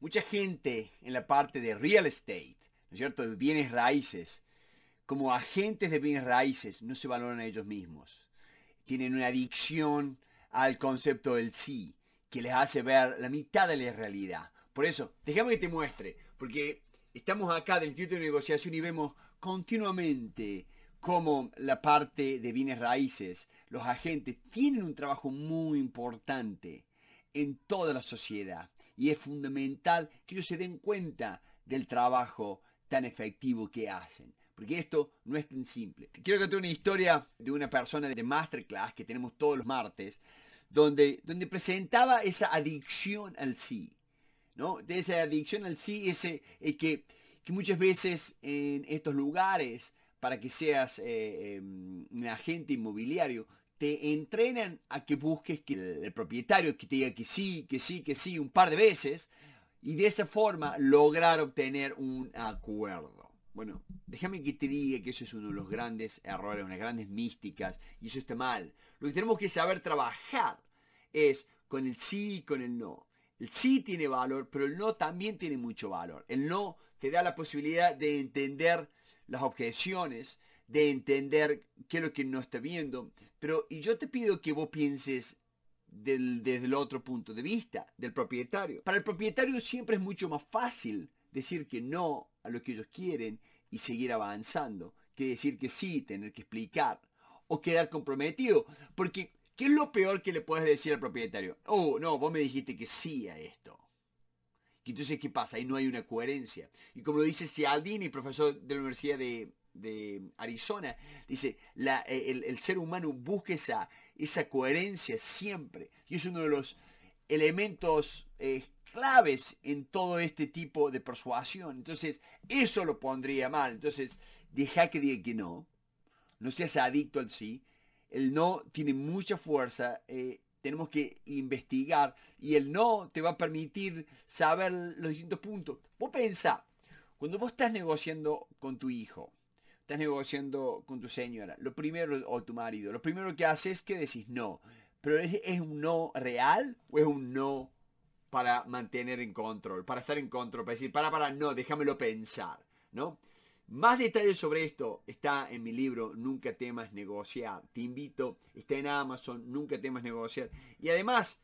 mucha gente en la parte de real estate, ¿no es cierto?, de bienes raíces, como agentes de bienes raíces, no se valoran a ellos mismos. Tienen una adicción al concepto del sí, que les hace ver la mitad de la realidad. Por eso, déjame que te muestre, porque estamos acá del Instituto de Negociación y vemos continuamente cómo la parte de bienes raíces, los agentes, tienen un trabajo muy importante en toda la sociedad y es fundamental que ellos se den cuenta del trabajo tan efectivo que hacen. Porque esto no es tan simple. Quiero contar una historia de una persona de masterclass que tenemos todos los martes, donde, donde presentaba esa adicción al sí. ¿no? De esa adicción al sí, ese eh, que, muchas veces en estos lugares para que seas eh, em, un agente inmobiliario, te entrenan a que busques que el, propietario que te diga que sí, que sí, que sí un par de veces y de esa forma lograr obtener un acuerdo. Bueno, déjame que te diga que eso es uno de los grandes errores, unas grandes místicas y eso está mal. Lo que tenemos que saber trabajar es con el sí y con el no. El sí tiene valor, pero el no también tiene mucho valor. El no te da la posibilidad de entender las objeciones, de entender qué es lo que no está viendo. Pero y yo te pido que vos pienses desde el otro punto de vista, del propietario. Para el propietario siempre es mucho más fácil decir que no a lo que ellos quieren y seguir avanzando, que decir que sí, tener que explicar o quedar comprometido. Porque, ¿qué es lo peor que le puedes decir al propietario? Oh, no, vos me dijiste que sí a esto. entonces, ¿qué pasa? Ahí no hay una coherencia. Y como lo dice Cialdini, profesor de la Universidad de de Arizona, dice, eh, el, ser humano busca esa, esa coherencia siempre. Y es uno de los elementos eh, claves en todo este tipo de persuasión. Entonces, eso lo pondría mal. Entonces, deja que diga que no. No seas adicto al sí. El no tiene mucha fuerza. Eh, tenemos que investigar. Y el no te va a permitir saber los distintos puntos. Vos pensá, cuando vos estás negociando con tu hijo, estás negociando con tu señora, lo primero, o tu marido, lo primero que haces es que decís no. Pero ¿es, un no real o es un no para mantener en control, para estar en control, para decir, para, para, no, déjamelo pensar, ¿no? Más detalles sobre esto está en mi libro Nunca temas negociar. Te invito, está en Amazon, Nunca temas negociar. Y además,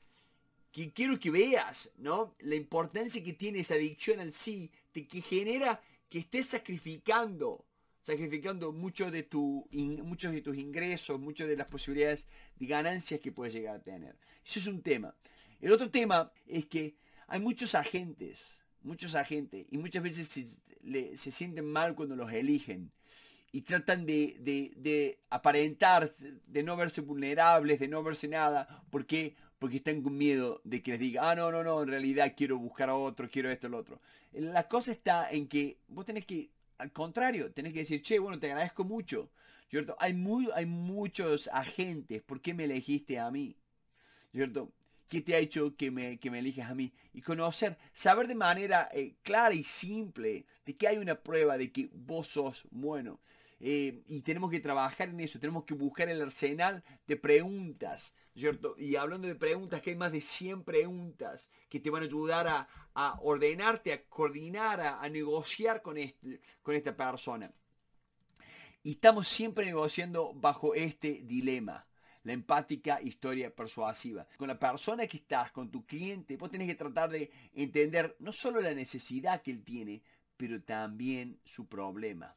quiero que veas, ¿no? La importancia que tiene esa adicción al sí, que genera que estés sacrificando sacrificando mucho de tu muchos de tus ingresos, muchas de las posibilidades de ganancias que puedes llegar a tener. Eso es un tema. El otro tema es que hay muchos agentes, muchos agentes, y muchas veces se, sienten mal cuando los eligen y tratan de, de, de, aparentar, de no verse vulnerables, de no verse nada. ¿Por Porque están con miedo de que les diga, ah, no, no, no, en realidad quiero buscar a otro, quiero esto, lo otro. La cosa está en que vos tenés que al contrario, tenés que decir, che, bueno, te agradezco mucho. ¿Cierto? Hay, muy, hay muchos agentes, ¿por qué me elegiste a mí? ¿Cierto? ¿Qué te ha hecho que me, que me elijas a mí? Y conocer, saber de manera eh, clara y simple de que hay una prueba de que vos sos bueno. Eh, y tenemos que trabajar en eso, tenemos que buscar el arsenal de preguntas, ¿cierto? Y hablando de preguntas, que hay más de 100 preguntas que te van a ayudar a, ordenarte, a coordinar, a, negociar con, este, con esta persona. Y estamos siempre negociando bajo este dilema la empática historia persuasiva. Con la persona que estás, con tu cliente, vos tenés que tratar de entender no solo la necesidad que él tiene, pero también su problema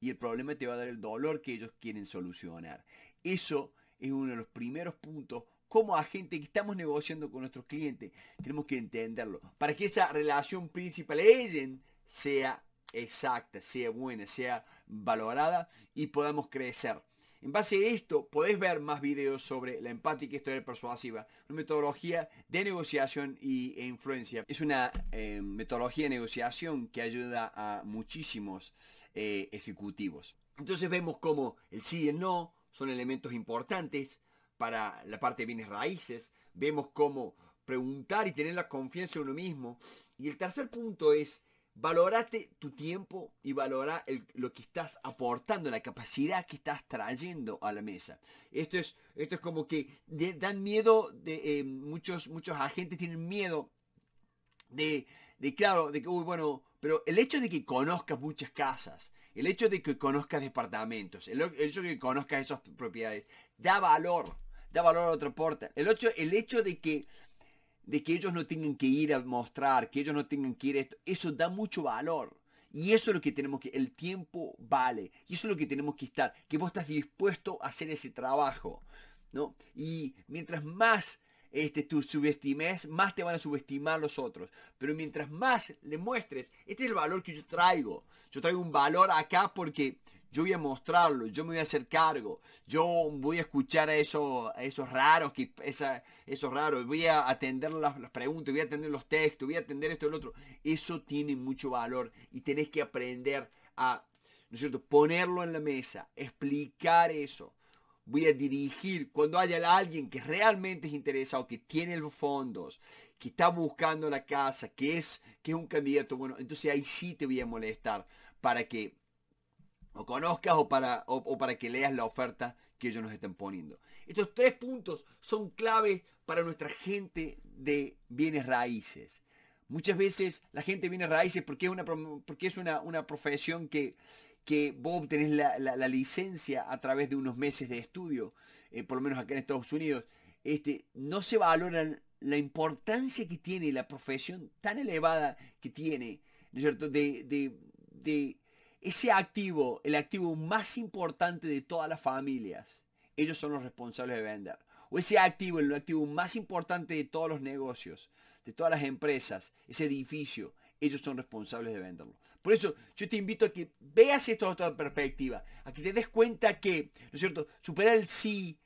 y el problema te va a dar el dolor que ellos quieren solucionar. Eso es uno de los primeros puntos como agente que estamos negociando con nuestros clientes. Tenemos que entenderlo para que esa relación principal agent sea exacta, sea buena, sea valorada y podamos crecer. En base a esto, podés ver más videos sobre la empática historia persuasiva, una metodología de negociación y, e influencia. Es una eh, metodología de negociación que ayuda a muchísimos eh, ejecutivos. Entonces vemos cómo el sí y el no son elementos importantes para la parte de bienes raíces. Vemos cómo preguntar y tener la confianza en uno mismo. Y el tercer punto es valorate tu tiempo y valorar lo que estás aportando, la capacidad que estás trayendo a la mesa. Esto es, esto es como que dan miedo, de, eh, muchos, muchos agentes tienen miedo de, de claro, de que, uy, bueno, pero el hecho de que conozcas muchas casas, el hecho de que conozcas departamentos, el hecho de que conozcas esas propiedades, da valor, da valor a otra puerta. El hecho, el hecho de que de que ellos no tengan que ir a mostrar, que ellos no tengan que ir a esto, eso da mucho valor. Y eso es lo que tenemos que, el tiempo vale. Y eso es lo que tenemos que estar, que vos estás dispuesto a hacer ese trabajo. ¿no? Y mientras más este, tú subestimes, más te van a subestimar los otros. Pero mientras más le muestres, este es el valor que yo traigo. Yo traigo un valor acá porque yo voy a mostrarlo, yo me voy a hacer cargo, yo voy a escuchar a, esos, esos raros, esa, esos raros, voy a atender las, preguntas, voy a atender los textos, voy a atender esto y lo otro. Eso tiene mucho valor y tenés que aprender a, ponerlo en la mesa, explicar eso voy a dirigir cuando haya alguien que realmente es interesado, que tiene los fondos, que está buscando la casa, que es, que es un candidato bueno, entonces ahí sí te voy a molestar para que o conozcas o para, o, para que leas la oferta que ellos nos están poniendo. Estos tres puntos son claves para nuestra gente de bienes raíces. Muchas veces la gente viene raíces porque es una, porque es una, una profesión que, que vos obtenés la, licencia a través de unos meses de estudio, eh, por lo menos acá en Estados Unidos, este, no se valora la importancia que tiene la profesión tan elevada que tiene, ¿no es cierto?, de ese activo, el activo más importante de todas las familias. Ellos son los responsables de vender. O ese activo, el activo más importante de todos los negocios, de todas las empresas, ese edificio, ellos son responsables de venderlo. Por eso yo te invito a que veas esto de otra perspectiva, a que te des cuenta que, ¿no es cierto? Superar el sí,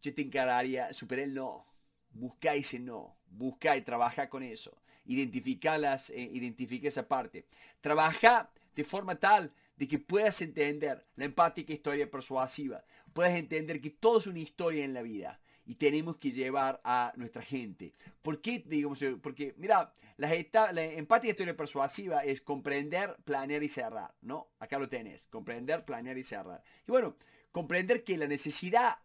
yo te encararía, superar el no. Busca ese no, busca y trabaja con eso. Identificarlas, eh, esa parte. Trabaja de forma tal de que puedas entender la empática historia persuasiva. Puedas entender que todo es una historia en la vida y tenemos que llevar a nuestra gente. ¿Por qué? Digamos, porque, mira, la, la empática historia persuasiva es comprender, planear y cerrar, ¿no? Acá lo tenés, comprender, planear y cerrar. Y bueno, comprender que la necesidad,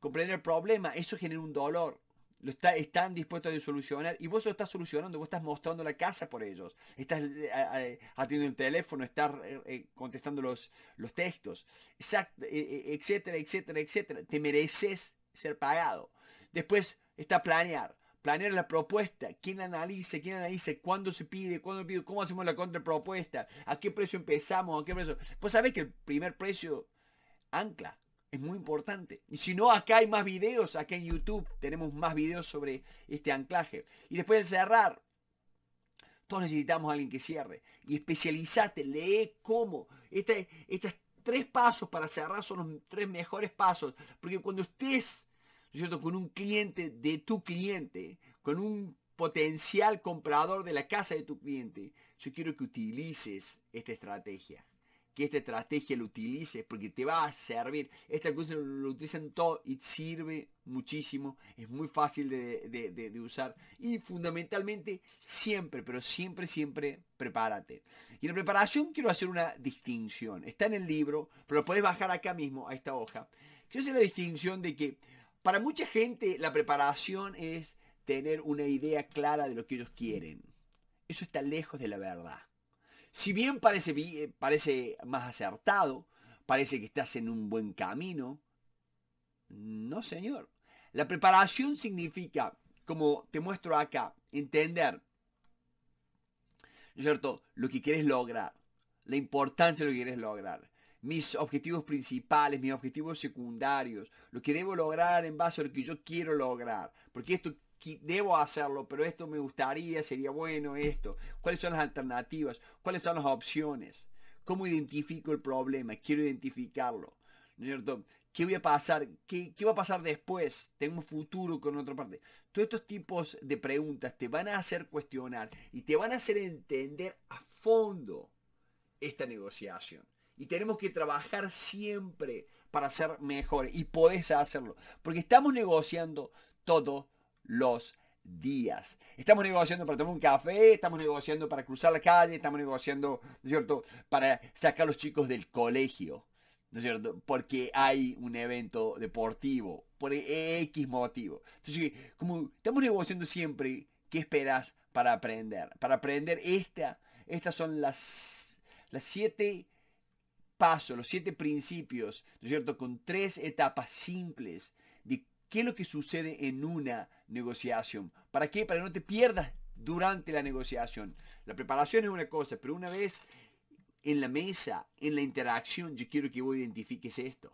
comprender el problema, eso genera un dolor, lo está, están dispuestos a solucionar y vos lo estás solucionando, vos estás mostrando la casa por ellos, estás eh, eh, atendiendo el teléfono, estás eh, contestando los, los textos, exact, etcétera, etcétera, etcétera. Te mereces ser pagado. Después está planear. Planear la propuesta, quién analice, quién analice, cuándo se pide, cuándo pide, cómo hacemos la contrapropuesta, a qué precio empezamos, a qué precio. Pues sabés que el primer precio ancla, es muy importante. Y si no, acá hay más videos, acá en YouTube tenemos más videos sobre este anclaje. Y después de cerrar, todos necesitamos a alguien que cierre. Y especializate, lee cómo. Esta, esta tres pasos para cerrar son los tres mejores pasos. Porque cuando estés, con un cliente de tu cliente, con un potencial comprador de la casa de tu cliente, yo quiero que utilices esta estrategia que esta estrategia lo utilices, porque te va a servir. Esta cosa lo utilizan todo y sirve muchísimo, es muy fácil de, usar y fundamentalmente siempre, pero siempre, siempre prepárate. Y en la preparación quiero hacer una distinción. Está en el libro, pero lo puedes bajar acá mismo, a esta hoja. Quiero hacer la distinción de que para mucha gente la preparación es tener una idea clara de lo que ellos quieren. Eso está lejos de la verdad si bien parece, eh, parece más acertado, parece que estás en un buen camino, no señor. La preparación significa, como te muestro acá, entender, cierto?, lo que quieres lograr, la importancia de lo que quieres lograr, mis objetivos principales, mis objetivos secundarios, lo que debo lograr en base a lo que yo quiero lograr, porque esto debo hacerlo, pero esto me gustaría, sería bueno esto. ¿Cuáles son las alternativas? ¿Cuáles son las opciones? ¿Cómo identifico el problema? Quiero identificarlo. ¿No cierto? ¿Qué voy a pasar? ¿Qué, va a pasar después? ¿Tengo futuro con otra parte? Todos estos tipos de preguntas te van a hacer cuestionar y te van a hacer entender a fondo esta negociación. Y tenemos que trabajar siempre para ser mejores y podés hacerlo. Porque estamos negociando todo los días. Estamos negociando para tomar un café, estamos negociando para cruzar la calle, estamos negociando, ¿no es cierto?, para sacar a los chicos del colegio, ¿no es cierto?, porque hay un evento deportivo, por X motivo. Entonces, como estamos negociando siempre, ¿qué esperas para aprender? Para aprender esta, estas son las, las siete pasos, los siete principios, ¿no es cierto?, con tres etapas simples de qué es lo que sucede en una negociación. ¿Para qué? Para que no te pierdas durante la negociación. La preparación es una cosa, pero una vez en la mesa, en la interacción, yo quiero que vos identifiques esto.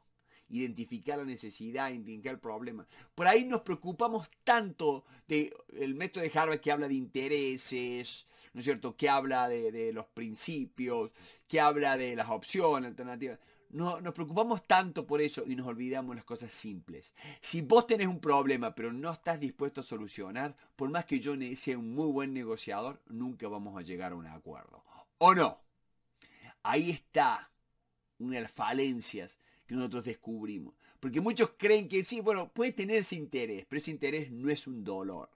Identificar la necesidad, identificar el problema. Por ahí nos preocupamos tanto del método de Harvard que habla de intereses, ¿no es cierto? Que habla de los principios, que habla de las opciones alternativas no, nos preocupamos tanto por eso y nos olvidamos las cosas simples. Si vos tenés un problema pero no estás dispuesto a solucionar, por más que yo sea un muy buen negociador, nunca vamos a llegar a un acuerdo. ¿O no? Ahí está una de las falencias que nosotros descubrimos. Porque muchos creen que sí, bueno, puede tener ese interés, pero ese interés no es un dolor.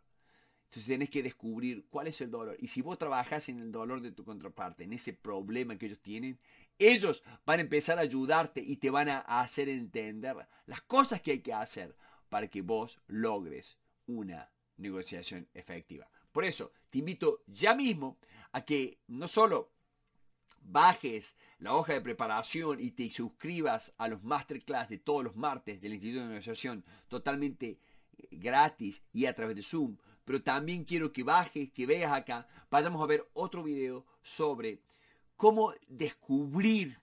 Entonces tenés que descubrir cuál es el dolor. Y si vos trabajás en el dolor de tu contraparte, en ese problema que ellos tienen, ellos van a empezar a ayudarte y te van a hacer entender las cosas que hay que hacer para que vos logres una negociación efectiva. Por eso, te invito ya mismo a que no solo bajes la hoja de preparación y te suscribas a los masterclass de todos los martes del Instituto de Negociación totalmente eh, gratis y a través de Zoom, pero también quiero que bajes, que veas acá, vayamos a ver otro video sobre cómo descubrir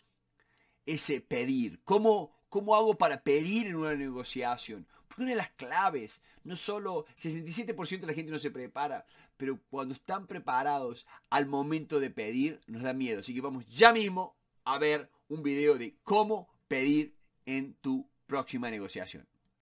ese pedir, cómo, cómo hago para pedir en una negociación. Porque una de las claves, no solo 67% de la gente no se prepara, pero cuando están preparados al momento de pedir, nos da miedo. Así que vamos ya mismo a ver un video de cómo pedir en tu próxima negociación.